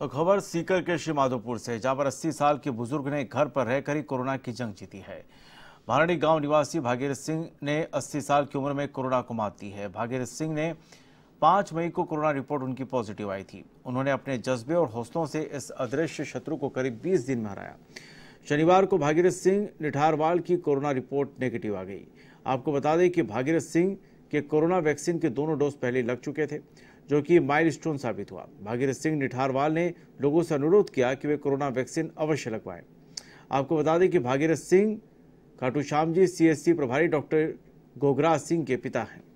और तो खबर सीकर के श्री माधोपुर से जहां पर 80 साल के बुजुर्ग ने घर पर रहकर ही कोरोना की जंग जीती है भारणी गांव निवासी भागीरथ सिंह ने 80 साल की उम्र में कोरोना को मात दी है भागीरथ सिंह ने 5 मई को कोरोना रिपोर्ट उनकी पॉजिटिव आई थी उन्होंने अपने जज्बे और हौसलों से इस अदृश्य शत्रु को करीब बीस दिन में हराया शनिवार को भागीरथ सिंह निठारवाल की कोरोना रिपोर्ट नेगेटिव आ गई आपको बता दें कि भागीरथ सिंह कि कोरोना वैक्सीन के दोनों डोज पहले लग चुके थे जो कि माइलस्टोन साबित हुआ भागीरथ सिंह निठारवाल ने लोगों से अनुरोध किया कि वे कोरोना वैक्सीन अवश्य लगवाएं आपको बता दें कि भागीरथ सिंह खाटू श्याम जी सी प्रभारी डॉक्टर गोगराज सिंह के पिता हैं